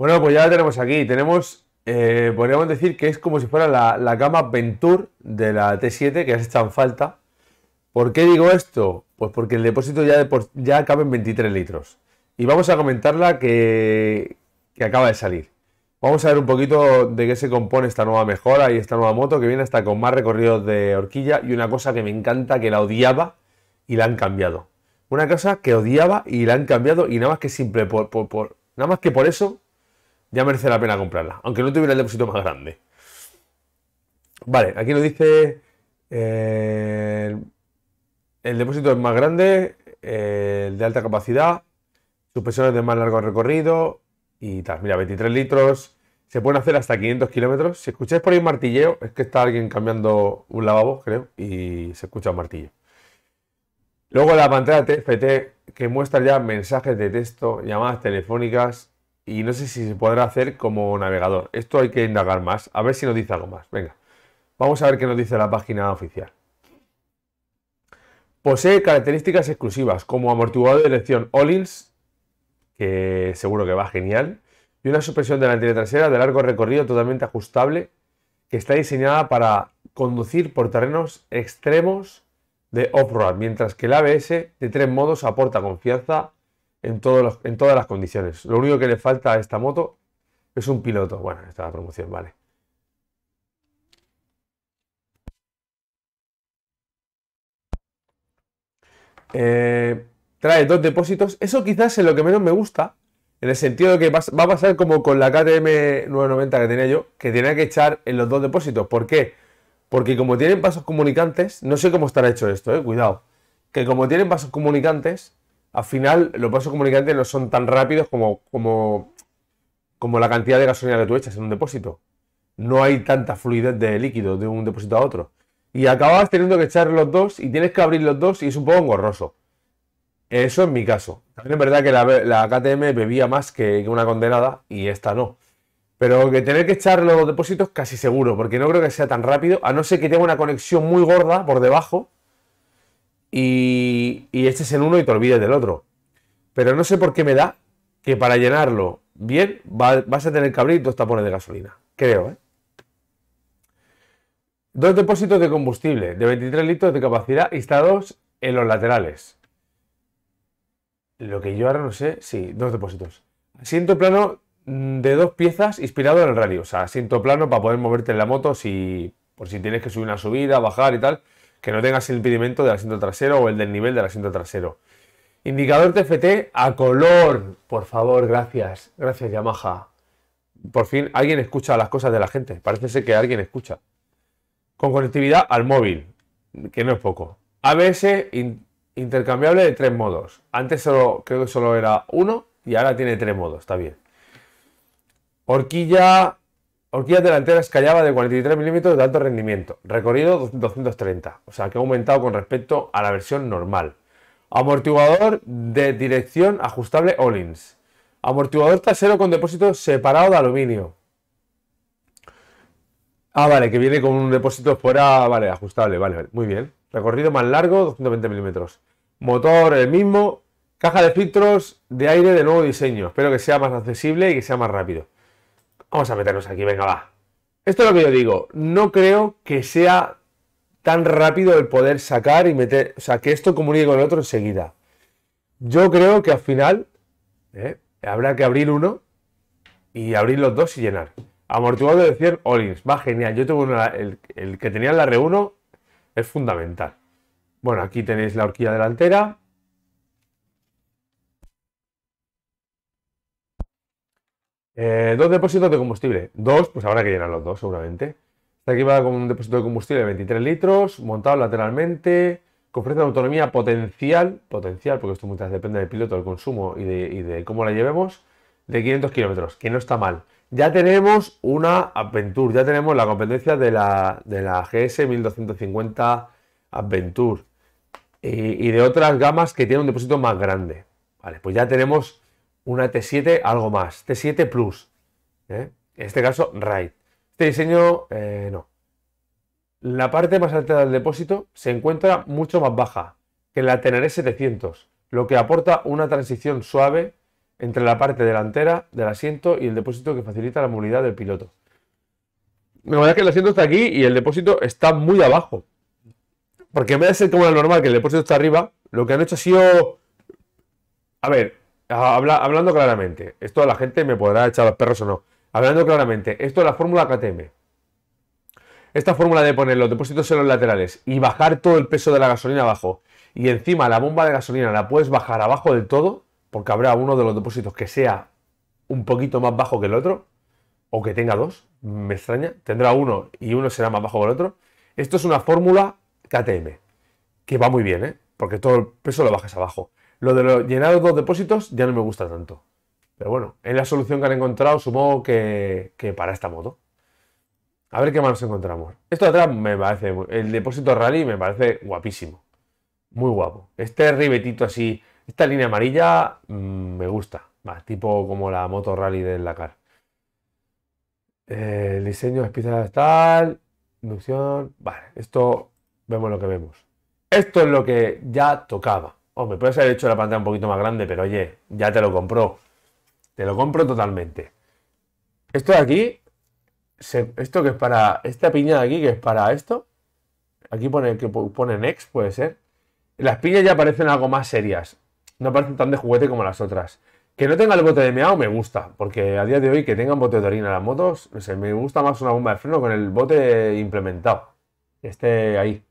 Bueno, pues ya la tenemos aquí. Tenemos, eh, podríamos decir que es como si fuera la, la gama Venture de la T7 que has hecho en falta. ¿Por qué digo esto? Pues porque el depósito ya, de, ya en 23 litros. Y vamos a comentarla que, acaba de salir. Vamos a ver un poquito de qué se compone esta nueva mejora y esta nueva moto que viene hasta con más recorridos de horquilla y una cosa que me encanta que la odiaba y la han cambiado. Una cosa que odiaba y la han cambiado y nada más que simple por nada más que por eso ya merece la pena comprarla, aunque no tuviera el depósito más grande. Vale, aquí nos dice eh, el depósito es más grande, eh, el de alta capacidad, suspensiones de más largo recorrido y tal. Mira, 23 litros, se pueden hacer hasta 500 kilómetros. Si escucháis por ahí martilleo, es que está alguien cambiando un lavabo, creo, y se escucha un martillo. Luego la pantalla TFT que muestra ya mensajes de texto, llamadas telefónicas y no sé si se podrá hacer como navegador. Esto hay que indagar más, a ver si nos dice algo más. Venga, vamos a ver qué nos dice la página oficial. Posee características exclusivas como amortiguador de elección Ollins, que seguro que va genial, y una supresión la y trasera de largo recorrido totalmente ajustable que está diseñada para conducir por terrenos extremos de off-road, mientras que el ABS de tres modos aporta confianza en, todas las condiciones. Lo único que le falta a esta moto es un piloto. Bueno, esta es la promoción, vale. Eh, trae dos depósitos. Eso quizás es lo que menos me gusta, en el sentido de que va a pasar como con la KTM 990 que tenía yo, que tiene que echar en los dos depósitos. ¿Por qué? Porque como tienen pasos comunicantes, no sé cómo estará hecho esto, eh, cuidado. Que como tienen pasos comunicantes, al final los pasos comunicantes no son tan rápidos como, como, como la cantidad de gasolina que tú echas en un depósito. No hay tanta fluidez de líquido de un depósito a otro. Y acabas teniendo que echar los dos y tienes que abrir los dos y es un poco engorroso. Eso es mi caso. También es verdad que la, la KTM bebía más que, una condenada y esta no. Pero que tener que echar los depósitos casi seguro, porque no creo que sea tan rápido, a no ser que tenga una conexión muy gorda por debajo y, y este es el uno y te olvides del otro. Pero no sé por qué me da que para llenarlo bien vas a tener que abrir dos tapones de gasolina. Creo, ¿eh? Dos depósitos de combustible de 23 litros de capacidad instalados en los laterales. Lo que yo ahora no sé, sí, dos depósitos. Asiento plano mm, de dos piezas inspirado en el radio O sea, asiento plano para poder moverte en la moto si, por si tienes que subir una subida, bajar y tal que no tengas el impedimento del asiento trasero o el del nivel del asiento trasero. Indicador TFT a color, por favor, gracias, gracias Yamaha. Por fin alguien escucha las cosas de la gente, parece ser que alguien escucha. Con conectividad al móvil, que no es poco. ABS intercambiable de tres modos. Antes solo, creo que solo era uno y ahora tiene tres modos, está bien. Horquilla Horquillas delanteras Callaba de 43 milímetros de alto rendimiento, recorrido 230, o sea que ha aumentado con respecto a la versión normal. Amortiguador de dirección ajustable olins Amortiguador trasero con depósito separado de aluminio. Ah, vale, que viene con un depósito fuera, vale, ajustable, vale, muy bien. Recorrido más largo, 220 milímetros. Motor el mismo. Caja de filtros de aire de nuevo diseño. Espero que sea más accesible y que sea más rápido. Vamos a meternos aquí, venga, va. Esto es lo que yo digo. No creo que sea tan rápido el poder sacar y meter, o sea, que esto comunique con el otro enseguida. Yo creo que al final eh, habrá que abrir uno y abrir los dos y llenar. Amortiguado de decir Ollins, va genial. Yo tengo el, que tenía en la R1 es fundamental. Bueno, aquí tenéis la horquilla delantera. Eh, dos depósitos de combustible. Dos, pues ahora que llenar los dos, seguramente. está aquí con un depósito de combustible de 23 litros, montado lateralmente, con de autonomía potencial, potencial, porque esto muchas depende del piloto, del consumo y de, cómo la llevemos, de 500 kilómetros, que no está mal. Ya tenemos una Adventure, ya tenemos la competencia de la, GS 1250 Adventure y, y de otras gamas que tienen un depósito más grande. Vale, pues ya tenemos una T7 algo más, T7 Plus. ¿eh? En este caso, RAID. Este diseño, eh, no. La parte más alta del depósito se encuentra mucho más baja que la Teneré 700, lo que aporta una transición suave entre la parte delantera del asiento y el depósito que facilita la movilidad del piloto. me voy a que el asiento está aquí y el depósito está muy abajo. Porque en vez de ser como la normal, que el depósito está arriba, lo que han hecho ha sido... A ver, Ah, hablando claramente, esto la gente me podrá echar los perros o no. Hablando claramente, esto es la fórmula KTM. Esta fórmula de poner los depósitos en los laterales y bajar todo el peso de la gasolina abajo, y encima la bomba de gasolina la puedes bajar abajo del todo, porque habrá uno de los depósitos que sea un poquito más bajo que el otro, o que tenga dos, me extraña, tendrá uno y uno será más bajo que el otro. Esto es una fórmula KTM, que va muy bien, ¿eh? porque todo el peso lo bajas abajo. Lo de los llenados los dos depósitos ya no me gusta tanto. Pero bueno, es la solución que han encontrado, supongo que, que para esta moto. A ver qué más nos encontramos. Esto de atrás me parece. El depósito rally me parece guapísimo. Muy guapo. Este ribetito así, esta línea amarilla mm, me gusta. Más tipo como la moto rally del Dakar. Eh, el diseño de piezas tal. Inducción. Vale, esto vemos lo que vemos. Esto es lo que ya tocaba. Me puedes haber hecho la pantalla un poquito más grande, pero oye, ya te lo compro. Te lo compro totalmente. Esto de aquí, esto que es para, esta piña de aquí que es para esto, aquí pone que pone next, puede ser. Las piñas ya parecen algo más serias. No parecen tan de juguete como las otras. Que no tenga el bote de meao me gusta, porque a día de hoy que tengan bote de orina las motos, me gusta más una bomba de freno con el bote implementado. Este ahí.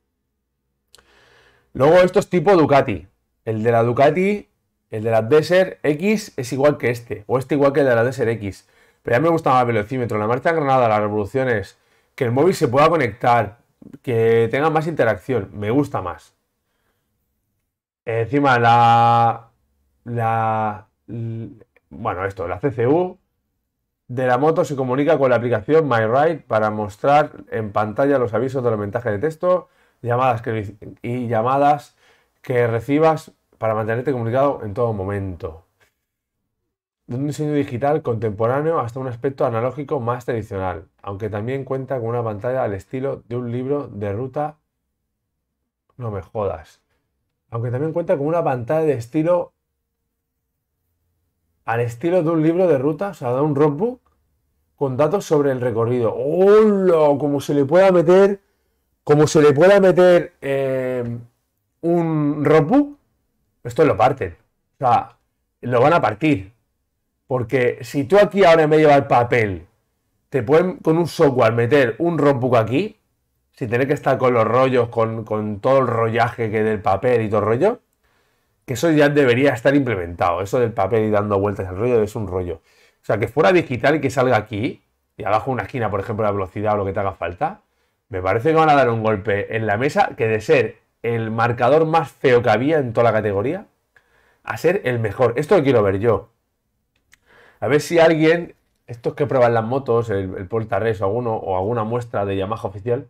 Luego esto es tipo Ducati el de la Ducati, el de la Desert X es igual que este, o este igual que el de la Desert X. Pero ya me gusta más el velocímetro, la marcha granada, las revoluciones, que el móvil se pueda conectar, que tenga más interacción, me gusta más. Encima la... la bueno, esto, la CCU de la moto se comunica con la aplicación MyRide para mostrar en pantalla los avisos de los mensajes de texto llamadas y llamadas que recibas para mantenerte comunicado en todo momento. De un diseño digital contemporáneo hasta un aspecto analógico más tradicional, aunque también cuenta con una pantalla al estilo de un libro de ruta. No me jodas. Aunque también cuenta con una pantalla de estilo. Al estilo de un libro de ruta, o sea, de un roadbook, con datos sobre el recorrido. ¡Hola! Como se le pueda meter. Como se le pueda meter eh, un roadbook esto lo parten. O sea, lo van a partir. Porque si tú aquí ahora en medio el papel te pueden con un software meter un rompugo aquí, sin tener que estar con los rollos, con, con todo el rollaje que del papel y todo el rollo, que eso ya debería estar implementado. Eso del papel y dando vueltas al rollo es un rollo. O sea, que fuera digital y que salga aquí, y abajo una esquina, por ejemplo, la velocidad o lo que te haga falta, me parece que van a dar un golpe en la mesa que de ser el marcador más feo que había en toda la categoría a ser el mejor. Esto lo quiero ver yo. A ver si alguien, estos que prueban las motos, el, el o, alguno, o alguna muestra de Yamaha oficial,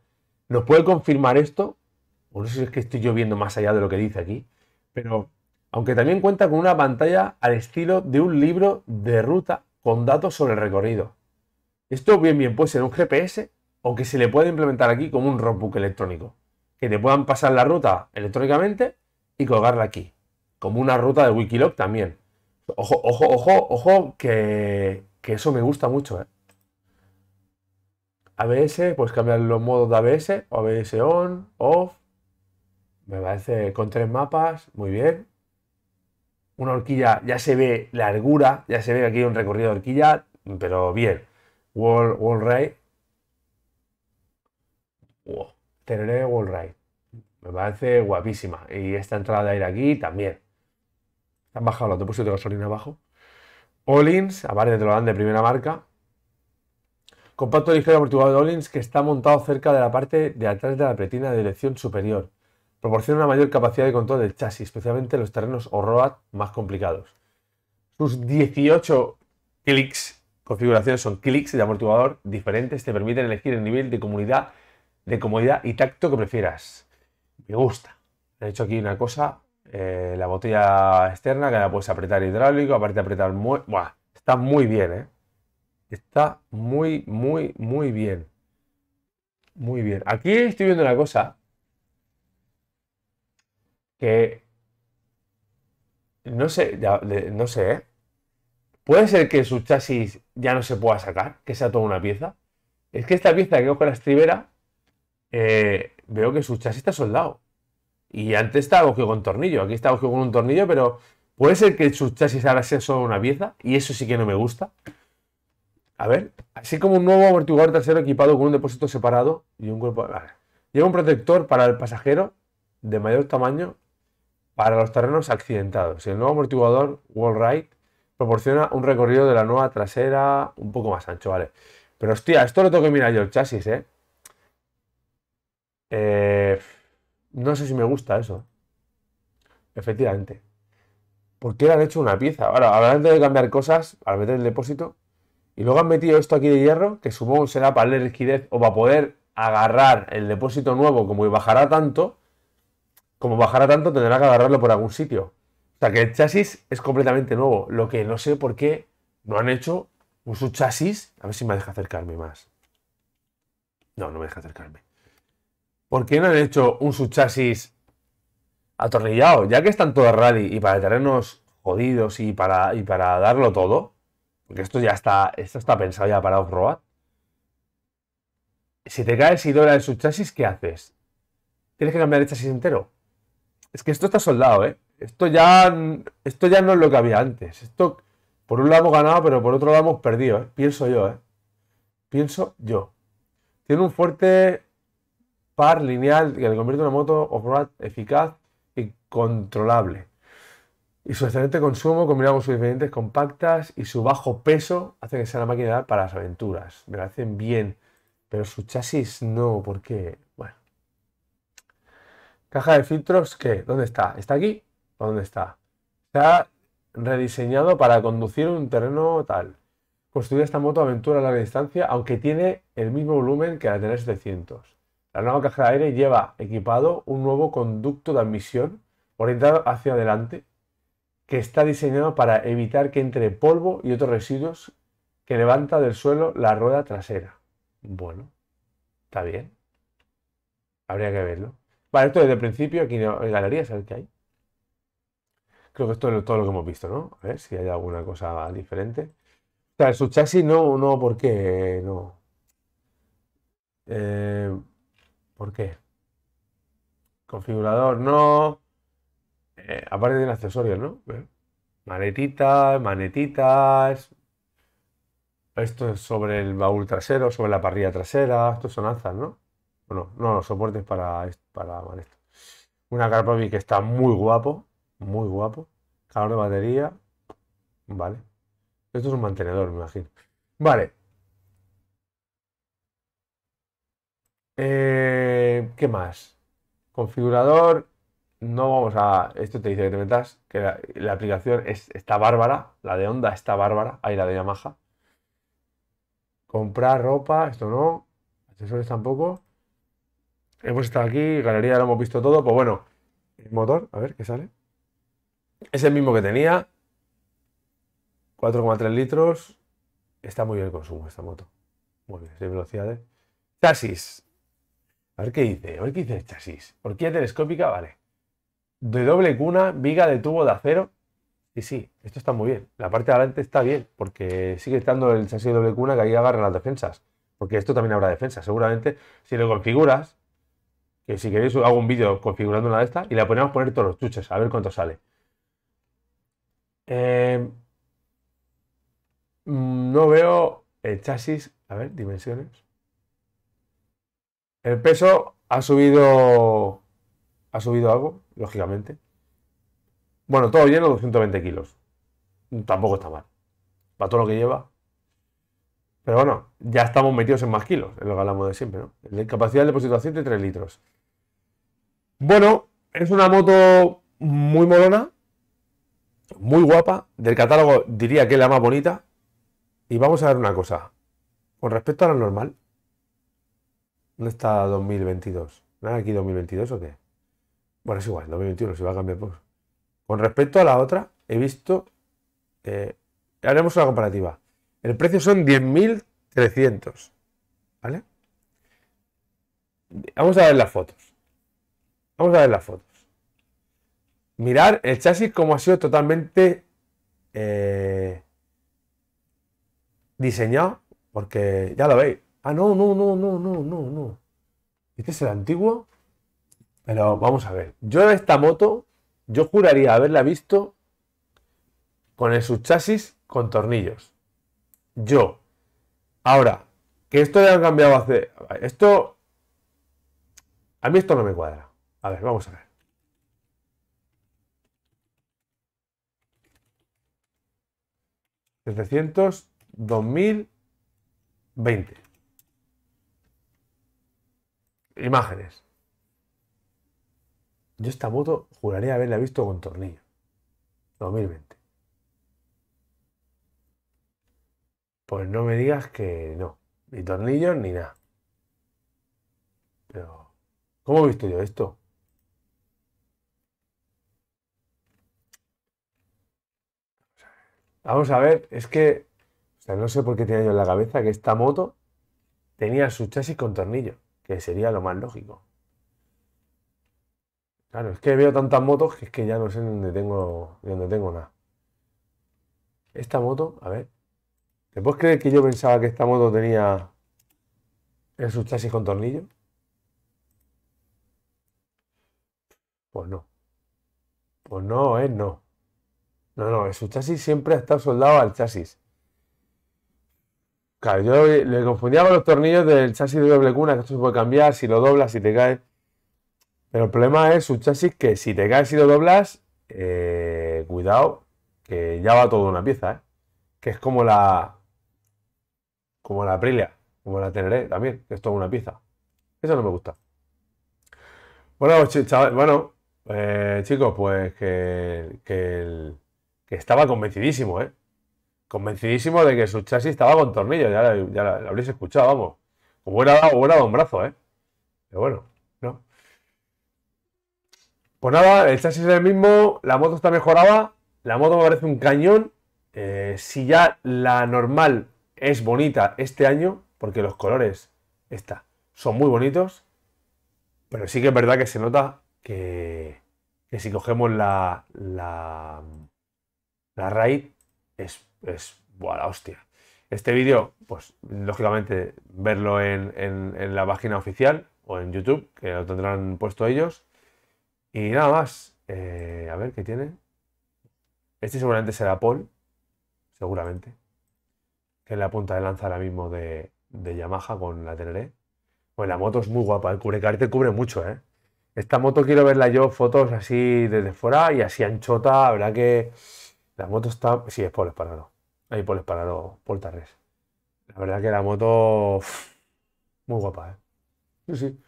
nos puede confirmar esto. O no sé si es que estoy yo viendo más allá de lo que dice aquí, pero aunque también cuenta con una pantalla al estilo de un libro de ruta con datos sobre el recorrido. Esto bien bien puede ser un GPS o que se le puede implementar aquí como un roadbook electrónico que te puedan pasar la ruta electrónicamente y colgarla aquí. Como una ruta de Wikiloc también. Ojo, ojo, ojo, ojo, que, que eso me gusta mucho. ¿eh? ABS, puedes cambiar los modos de ABS, ABS on, off. Me parece con tres mapas, muy bien. Una horquilla, ya se ve la largura, ya se ve aquí un recorrido de horquilla, pero bien. Wall, wall ray. Wow. Tereré Wallride. Me parece guapísima. Y esta entrada de aire aquí también. Han bajado los depósitos de gasolina abajo. Olins, aparte de lo dan de primera marca. Compacto ligero amortiguado de que está montado cerca de la parte de atrás de la pretina de dirección superior. Proporciona una mayor capacidad de control del chasis, especialmente en los terrenos o road más complicados. Sus 18 clics, configuraciones son clics de amortiguador diferentes, te permiten elegir el nivel de comunidad de comodidad y tacto que prefieras. Me gusta. He hecho aquí una cosa, eh, la botella externa que la puedes apretar hidráulico, aparte de apretar muy... está muy bien, ¿eh? Está muy, muy, muy bien. Muy bien. Aquí estoy viendo una cosa que no sé, no sé, eh. ¿Puede ser que su chasis ya no se pueda sacar? ¿Que sea toda una pieza? Es que esta pieza que con la estribera eh, veo que su chasis está soldado. Y antes estaba cogido con tornillo, aquí está cogido con un tornillo, pero puede ser que su chasis ahora sea solo una pieza, y eso sí que no me gusta. A ver, así como un nuevo amortiguador trasero equipado con un depósito separado y un cuerpo. Lleva un protector para el pasajero de mayor tamaño para los terrenos accidentados. El nuevo amortiguador ride proporciona un recorrido de la nueva trasera un poco más ancho, ¿vale? Pero hostia, esto lo tengo que mirar yo el chasis, ¿eh? Eh, no sé si me gusta eso. Efectivamente. ¿Por qué han hecho una pieza? Ahora, han de cambiar cosas al meter el depósito. Y luego han metido esto aquí de hierro, que supongo será para la rigidez o para poder agarrar el depósito nuevo, como bajará tanto, como bajará tanto tendrá que agarrarlo por algún sitio. O sea que el chasis es completamente nuevo. Lo que no sé por qué no han hecho un subchasis. A ver si me deja acercarme más. No, no me deja acercarme. ¿Por qué no han hecho un subchasis atornillado? Ya que están todos rally y para terrenos jodidos y para, y para darlo todo, porque esto ya está, esto está pensado ya para off Si te caes y dobla el subchasis, ¿qué haces? Tienes que cambiar el chasis entero. Es que esto está soldado, ¿eh? Esto ya, esto ya no es lo que había antes. Esto, por un lado hemos ganado, pero por otro lado hemos perdido, ¿eh? Pienso yo, ¿eh? Pienso yo. Tiene un fuerte par, lineal, que le convierte en una moto off eficaz y controlable. Y su excelente consumo, combinado con sus diferentes compactas y su bajo peso, hace que sea la máquina para las aventuras. Me la hacen bien, pero su chasis no, porque, bueno. Caja de filtros, que ¿Dónde está? ¿Está aquí? ¿Para ¿Dónde está? Está rediseñado para conducir un terreno tal. Construir esta moto aventura a larga distancia, aunque tiene el mismo volumen que la Tener 700. La nueva caja de aire lleva equipado un nuevo conducto de admisión orientado hacia adelante que está diseñado para evitar que entre polvo y otros residuos que levanta del suelo la rueda trasera. Bueno, está bien. Habría que verlo. Vale, esto desde el principio, aquí en galería es el qué hay. Creo que esto es todo lo que hemos visto, ¿no? A ver si hay alguna cosa diferente. O sea, su chasis no, no, porque no. Eh, ¿Por qué? Configurador no. Eh, aparte accesorios, ¿no? Manetitas, manetitas. Esto es sobre el baúl trasero, sobre la parrilla trasera. Estos son alzas, ¿no? Bueno, no, los soportes para, para esto. Una carpa que está muy guapo, muy guapo. Calor de batería. Vale. Esto es un mantenedor, me imagino. Vale, Eh, ¿Qué más? Configurador. No vamos a. Esto te dice que te metas. Que la, aplicación es, está bárbara. La de Honda está bárbara. Ahí la de Yamaha. Comprar ropa. Esto no. Accesorios tampoco. Hemos estado aquí. Galería lo hemos visto todo. Pues bueno. El motor. A ver qué sale. Es el mismo que tenía. 4,3 litros. Está muy bien el consumo esta moto. Muy bien. velocidad. velocidades. Chasis. A ver qué dice, a ver qué dice el chasis. qué telescópica, vale. De doble cuna, viga de tubo de acero. Y sí, esto está muy bien. La parte de adelante está bien, porque sigue estando el chasis de doble cuna que ahí agarran las defensas. Porque esto también habrá defensa. Seguramente, si lo configuras, que si queréis hago un vídeo configurando una de estas y la ponemos a poner todos los chuches, a ver cuánto sale. Em, no veo el chasis. A ver, dimensiones. El peso ha subido. Ha subido algo, lógicamente. Bueno, todo lleno, 220 kilos. Tampoco está mal. Para todo lo que lleva. Pero bueno, ya estamos metidos en más kilos, en lo que hablamos de siempre, ¿no? La capacidad de depósito de 3 litros. Bueno, es una moto muy molona, muy guapa. Del catálogo diría que es la más bonita. Y vamos a ver una cosa. Con respecto a la normal, ¿Dónde está 2022? nada aquí 2022 o qué? Bueno, es igual, 2021 se va a cambiar Con respecto a la otra, he visto. Eh, haremos una comparativa. El precio son 10.300. ¿Vale? Vamos a ver las fotos. Vamos a ver las fotos. Mirar el chasis como ha sido totalmente eh, diseñado. Porque ya lo veis. Ah, no, no, no, no, no, no, no. ¿Este es el antiguo? Pero vamos a ver. Yo esta moto, yo juraría haberla visto con el subchasis con tornillos. Yo. Ahora, que esto ya han cambiado hace... Esto... A mí esto no me cuadra. A ver, vamos a ver. ¿700? 2020 imágenes. Yo esta moto juraría haberla visto con tornillo. 2020. Pues no me digas que no. Ni tornillos ni nada. Pero, ¿cómo he visto yo esto? Vamos a ver, es que sea, no sé por qué tenía yo en la cabeza que esta moto tenía su chasis con tornillo que sería lo más lógico. Claro, es que veo tantas motos que es que ya no sé dónde tengo, dónde tengo nada. Esta moto, a ver. ¿Te puedes creer que yo pensaba que esta moto tenía en subchasis chasis con tornillo? Pues no. Pues no, es eh, no. No, no, el su chasis siempre ha estado soldado al chasis. Claro, yo le confundía los tornillos del chasis de doble cuna, que esto se puede cambiar, si lo doblas, si te cae. Pero el problema es un chasis que si te caes y lo doblas, eh, cuidado, que ya va todo una pieza, ¿eh? Que es como la. Como la Aprilia, como la Teneré también, que es toda una pieza. Eso no me gusta. Bueno, bueno, eh, chicos, pues que, que estaba convencidísimo, ¿eh? convencidísimo de que su chasis estaba con tornillo ya, lo habréis escuchado, vamos. O era dado, un brazo, ¿eh? Pero bueno, no. Pues nada, el chasis es el mismo, la moto está mejorada, la moto me parece un cañón. Eh, si ya la normal es bonita este año, porque los colores, esta, son muy bonitos, pero sí que es verdad que se nota que, si cogemos la, la, la raid es es buah, la hostia. Este vídeo, pues lógicamente verlo en, la página oficial o en YouTube, que lo tendrán puesto ellos. Y nada más. Eh, a ver qué tiene. Este seguramente será Paul. Seguramente. Que es la punta de lanza ahora mismo de, de Yamaha con la Teneré. Pues la moto es muy guapa. El te cubre mucho, ¿eh? Esta moto quiero verla yo fotos así desde fuera y así anchota. verdad que la moto está. Sí, es Paul parado Ahí poles parado Paul Tarrés. La verdad que la moto. Muy guapa, ¿eh? Sí, sí.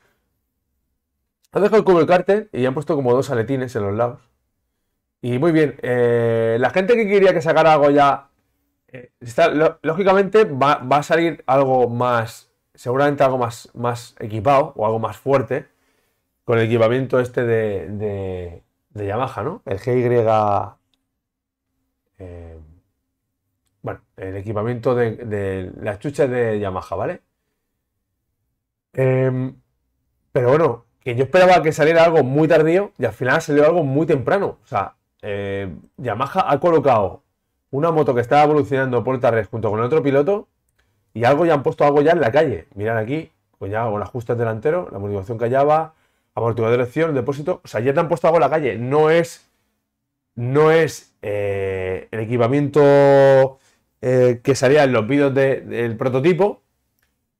Han dejado el cubo el cartel y han puesto como dos aletines en los lados. Y muy bien. Eh, la gente que quería que sacara algo ya. Eh, lógicamente va, a salir algo más. Seguramente algo más, más equipado o algo más fuerte. Con el equipamiento este de, de, de Yamaha, ¿no? El GY bueno, el equipamiento de, de las chuchas de Yamaha, ¿vale? Em, pero bueno, que yo esperaba que saliera algo muy tardío y al final salió algo muy temprano. O sea, eh, Yamaha ha colocado una moto que estaba evolucionando por Tarres junto con el otro piloto y algo ya han puesto algo ya en la calle. Mirad aquí, pues ya con ajustes delanteros, delantero, la amortiguación callaba, amortiguador de dirección, depósito. O sea, ya te han puesto algo en la calle. No es. No es eh, el equipamiento eh, que salían los vídeos del prototipo.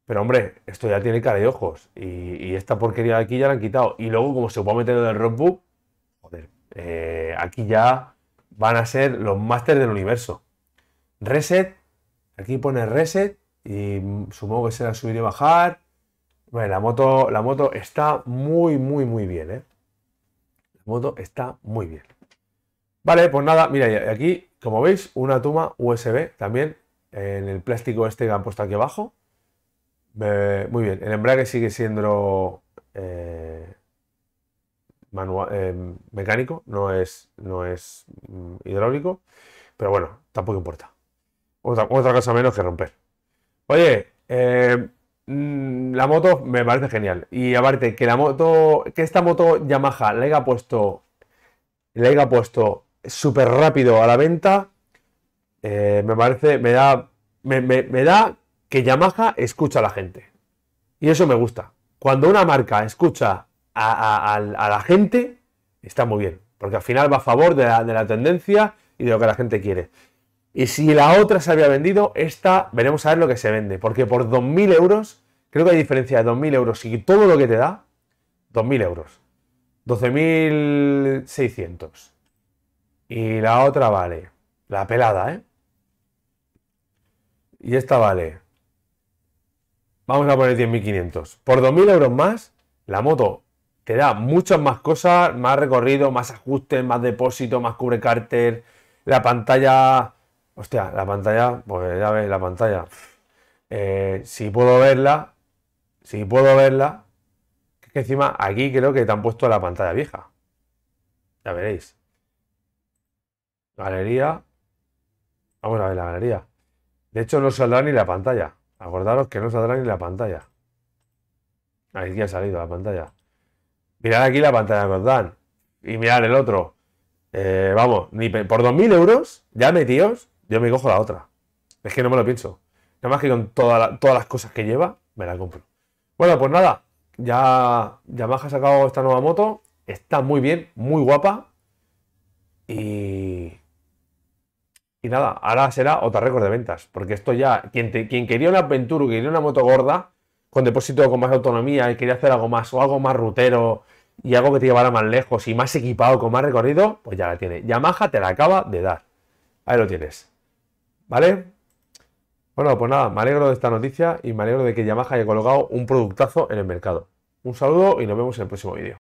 Pero hombre, esto ya tiene cara y ojos. Y, esta porquería de aquí ya la han quitado. Y luego, como se puede meter en el rockbook, joder, eh, aquí ya van a ser los másteres del universo. Reset, aquí pone reset y supongo que será subir y bajar. la moto, la moto está muy, muy, muy bien, ¿eh? La moto está muy bien. Vale, pues nada, mira, aquí como veis, una tuma USB también en el plástico este que han puesto aquí abajo. muy bien, el embrague sigue siendo eh, manual, eh, mecánico, no es, no es mm, hidráulico, pero bueno, tampoco importa. Otra, otra cosa menos que romper. Oye, eh, mm, la moto me parece genial. Y aparte, que la moto, que esta moto Yamaha le haya puesto, le haya puesto súper rápido a la venta, eh, me parece, me da, me, da que Yamaha escucha a la gente. Y eso me gusta. Cuando una marca escucha a, la gente, está muy bien. Porque al final va a favor de la, de la, tendencia y de lo que la gente quiere. Y si la otra se había vendido, esta veremos a ver lo que se vende. Porque por 2.000 euros, creo que hay diferencia de 2.000 euros y todo lo que te da, 2.000 euros. 12.600. Y la otra vale. La pelada, ¿eh? Y esta vale. Vamos a poner 10.500. Por 2.000 euros más, la moto te da muchas más cosas, más recorrido, más ajustes, más depósito, más cubre cárter, la pantalla... Hostia, la pantalla, pues ya ves, la pantalla. Eh, si puedo verla, si puedo verla, que encima aquí creo que te han puesto la pantalla vieja. Ya veréis. Galería. Vamos a ver la galería. De hecho, no saldrá ni la pantalla. Acordaros que no saldrá ni la pantalla. Ahí ya ha salido la pantalla. Mirad aquí la pantalla que os dan. Y mirad el otro. Eh, vamos, ni por 2.000 euros, ya metidos, yo me cojo la otra. Es que no me lo pienso. Nada más que con toda todas las cosas que lleva, me la compro. Bueno, pues nada. Ya Yamaha ha sacado esta nueva moto. Está muy bien, muy guapa. Y y nada, ahora será otra récord de ventas, porque esto ya, quien, quien quería una aventura quería una moto gorda, con depósito con más autonomía y quería hacer algo más, o algo más rutero, y algo que te llevara más lejos y más equipado, con más recorrido, pues ya la tiene. Yamaha te la acaba de dar. Ahí lo tienes. ¿Vale? Bueno, pues nada, me alegro de esta noticia y me alegro de que Yamaha haya colocado un productazo en el mercado. Un saludo y nos vemos en el próximo vídeo.